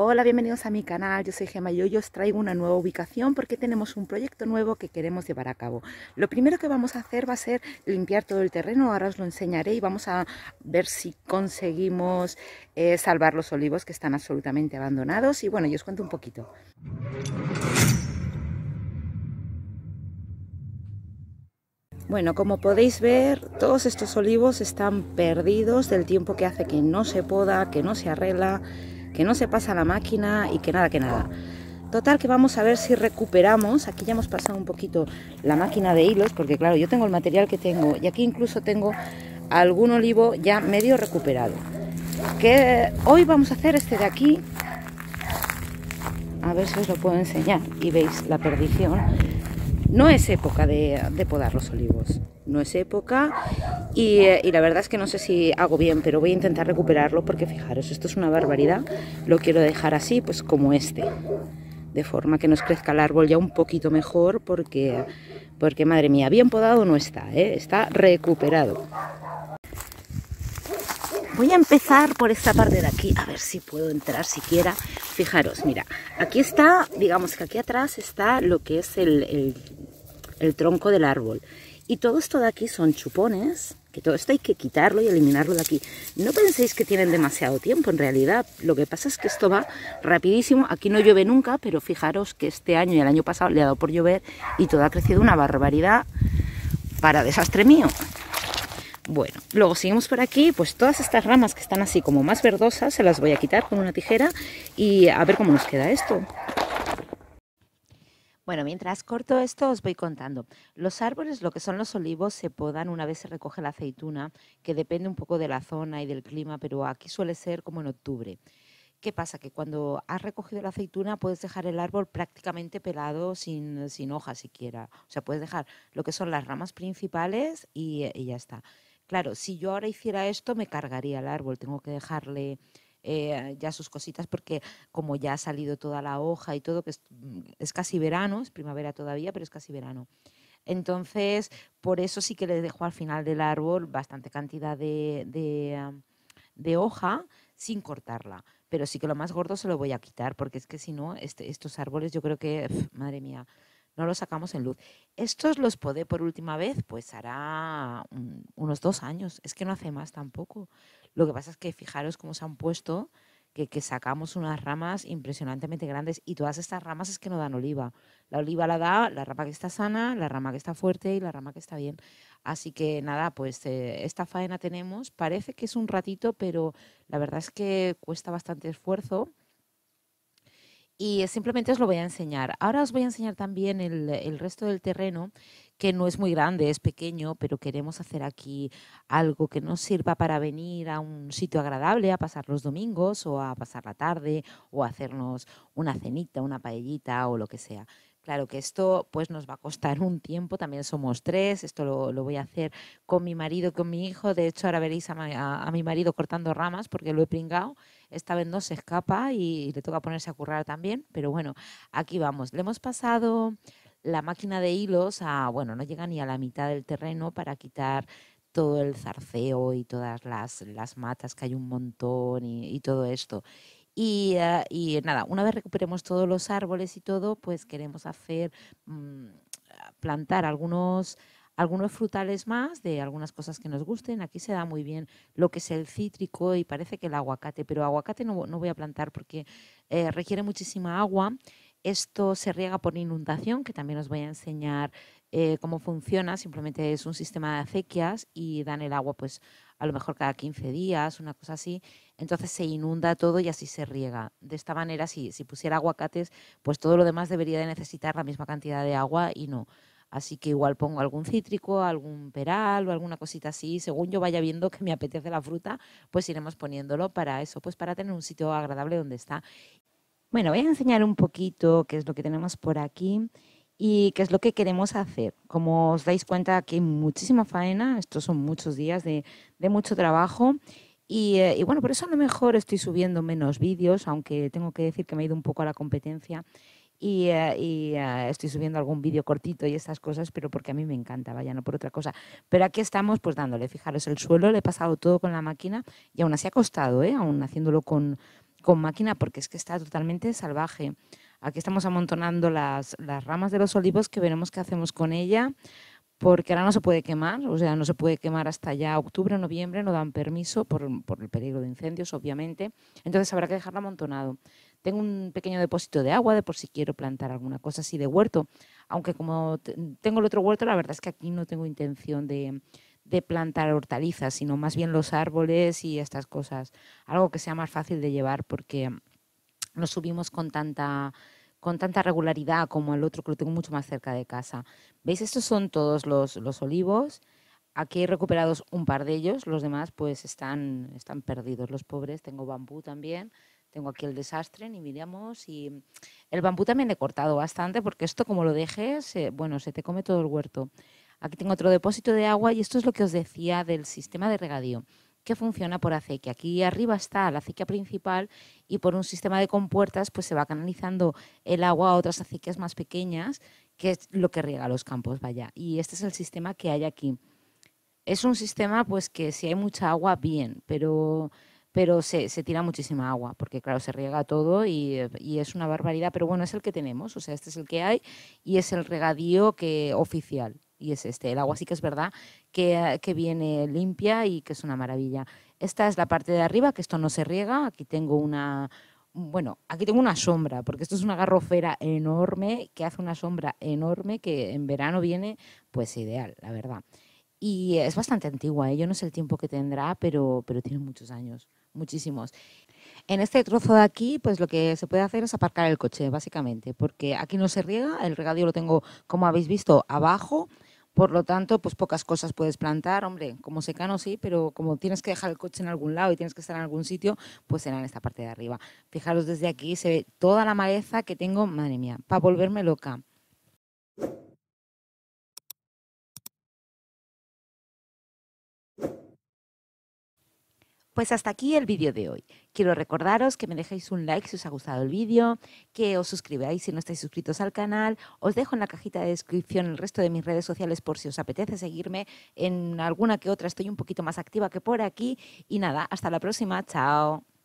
Hola, bienvenidos a mi canal, yo soy Gemma y hoy os traigo una nueva ubicación porque tenemos un proyecto nuevo que queremos llevar a cabo. Lo primero que vamos a hacer va a ser limpiar todo el terreno, ahora os lo enseñaré y vamos a ver si conseguimos eh, salvar los olivos que están absolutamente abandonados y bueno, yo os cuento un poquito. Bueno, como podéis ver, todos estos olivos están perdidos del tiempo que hace que no se poda, que no se arregla que no se pasa la máquina y que nada, que nada. Total que vamos a ver si recuperamos, aquí ya hemos pasado un poquito la máquina de hilos, porque claro, yo tengo el material que tengo y aquí incluso tengo algún olivo ya medio recuperado. Que hoy vamos a hacer este de aquí, a ver si os lo puedo enseñar y veis la perdición no es época de, podar los olivos, no es época eh, y, la verdad es que no sé si hago bien, pero voy a intentar recuperarlo porque fijaros, esto es una barbaridad, lo quiero dejar así, pues como este, de forma que nos crezca el árbol ya un poquito mejor porque, porque madre mía, bien podado no está, ¿eh? está recuperado. Voy a empezar por esta parte de aquí, a ver si puedo entrar siquiera. Fijaros, mira, aquí está, digamos que aquí atrás está lo que es el el tronco del árbol. Y todo esto de aquí son chupones, que todo esto hay que quitarlo y eliminarlo de aquí. No penséis que tienen demasiado tiempo, en realidad. Lo que pasa es que esto va rapidísimo. Aquí no llueve nunca, pero fijaros que este año y el año pasado le ha dado por llover y todo ha crecido una barbaridad para desastre mío. Bueno, luego seguimos por aquí, pues todas estas ramas que están así como más verdosas, se las voy a quitar con una tijera y a ver cómo nos queda esto. Bueno, mientras corto esto, os voy contando. Los árboles, lo que son los olivos, se podan una vez se recoge la aceituna, que depende un poco de la zona y del clima, pero aquí suele ser como en octubre. ¿Qué pasa? Que cuando has recogido la aceituna puedes dejar el árbol prácticamente pelado sin, sin hojas siquiera. O sea, puedes dejar lo que son las ramas principales y, y ya está. Claro, si yo ahora hiciera esto me cargaría el árbol, tengo que dejarle eh, ya sus cositas porque como ya ha salido toda la hoja y todo, que mm, es, casi verano, es primavera todavía, pero es casi verano. Entonces, por eso sí que le dejo al final del árbol bastante cantidad de, de, hoja sin cortarla. Pero sí que lo más gordo se lo voy a quitar, porque es que si no, este, estos árboles yo creo que, madre mía, no lo sacamos en luz. Estos los podé por última vez, pues hará unos dos años, es que no hace más tampoco. Lo que pasa es que fijaros cómo se han puesto, que, sacamos unas ramas impresionantemente grandes y todas estas ramas es que no dan oliva. La oliva la da la rama que está sana, la rama que está fuerte y la rama que está bien. Así que nada, pues eh, esta faena tenemos. Parece que es un ratito, pero la verdad es que cuesta bastante esfuerzo y simplemente os lo voy a enseñar. Ahora os voy a enseñar también el, el resto del terreno que no es muy grande, es pequeño, pero queremos hacer aquí algo que nos sirva para venir a un sitio agradable, a pasar los domingos o a pasar la tarde o hacernos una cenita, una paellita o lo que sea. Claro que esto pues nos va a costar un tiempo, también somos tres, esto lo, voy a hacer con mi marido, y con mi hijo, de hecho ahora veréis a, a, mi marido cortando ramas porque lo he pringado, esta vez no se escapa y, le toca ponerse a currar también, pero bueno, aquí vamos, le hemos pasado la máquina de hilos a, bueno, no llega ni a la mitad del terreno para quitar todo el zarceo y todas las, matas que hay un montón y todo esto. Ah, y, nada, una vez recuperemos todos los árboles y todo, pues queremos hacer, mm, ah, plantar algunos algunos frutales más de algunas cosas que nos gusten. Aquí se da muy bien lo que es el cítrico y parece que el aguacate, pero aguacate no, voy a plantar porque eh, requiere muchísima agua. Esto se riega por inundación, que también os voy a enseñar eh, cómo funciona, simplemente es un sistema de acequias y dan el agua pues a lo mejor cada 15 días, una cosa así, entonces se inunda todo y así se riega. De esta manera, si, si pusiera aguacates, pues todo lo demás debería de necesitar la misma cantidad de agua y no. Así que igual pongo algún cítrico, algún peral o alguna cosita así. Según yo vaya viendo que me apetece la fruta, pues iremos poniéndolo para eso, pues para tener un sitio agradable donde está. Bueno, voy a enseñar un poquito qué es lo que tenemos por aquí y qué es lo que queremos hacer. Como os dais cuenta, que hay muchísima faena, estos son muchos días de, mucho trabajo. Eh, y, bueno, por eso a lo mejor estoy subiendo menos vídeos, aunque tengo que decir que me he ido un poco a la competencia y, eh, eh, estoy subiendo algún vídeo cortito y estas cosas, pero porque a mí me encanta, vaya, no por otra cosa. Pero aquí estamos pues dándole, fijaros, el suelo le he pasado todo con la máquina y aún así ha costado, aún haciéndolo con, con máquina, porque es que está totalmente salvaje. Aquí estamos amontonando las, ramas de los olivos que veremos qué hacemos con ella, porque ahora no se puede quemar, o sea, no se puede quemar hasta ya octubre, noviembre, no dan permiso por, el peligro de incendios, obviamente. Entonces habrá que dejarla amontonado. Tengo un pequeño depósito de agua de por si quiero plantar alguna cosa así de huerto, aunque como tengo el otro huerto, la verdad es que aquí no tengo intención de plantar hortalizas, sino más bien los árboles y estas cosas. Algo que sea más fácil de llevar porque no subimos con tanta con tanta regularidad como el otro que lo tengo mucho más cerca de casa. ¿Veis? Estos son todos los, olivos. Aquí he recuperados un par de ellos, los demás pues están, están perdidos, los pobres. Tengo bambú también, tengo aquí el desastre, ni miramos. Y el bambú también he cortado bastante porque esto como lo dejes, bueno, se te come todo el huerto. Aquí tengo otro depósito de agua y esto es lo que os decía del sistema de regadío que funciona por acequia. Aquí arriba está la acequia principal y por un sistema de compuertas pues se va canalizando el agua a otras acequias más pequeñas, que es lo que riega los campos, vaya. Y este es el sistema que hay aquí. Es un sistema pues que si hay mucha agua, bien, pero pero se, tira muchísima agua, porque claro, se riega todo y, es una barbaridad, pero bueno, es el que tenemos, o sea, este es el que hay y es el regadío que, oficial y es este. El agua sí que es verdad que, viene limpia y que es una maravilla. Esta es la parte de arriba, que esto no se riega. Aquí tengo una, bueno, aquí tengo una sombra, porque esto es una garrofera enorme que hace una sombra enorme que en verano viene pues ideal, la verdad. Y es bastante antigua, ¿eh? yo no sé el tiempo que tendrá, pero, pero tiene muchos años, muchísimos. En este trozo de aquí, pues lo que se puede hacer es aparcar el coche, básicamente, porque aquí no se riega, el regadío lo tengo, como habéis visto, abajo por lo tanto, pues pocas cosas puedes plantar, hombre, como secano sí, pero como tienes que dejar el coche en algún lado y tienes que estar en algún sitio, pues será en esta parte de arriba. Fijaros desde aquí, se ve toda la maleza que tengo, madre mía, para volverme loca. Pues hasta aquí el vídeo de hoy. Quiero recordaros que me dejéis un like si os ha gustado el vídeo, que os suscribáis si no estáis suscritos al canal. Os dejo en la cajita de descripción el resto de mis redes sociales por si os apetece seguirme. En alguna que otra estoy un poquito más activa que por aquí. Y nada, hasta la próxima. Chao.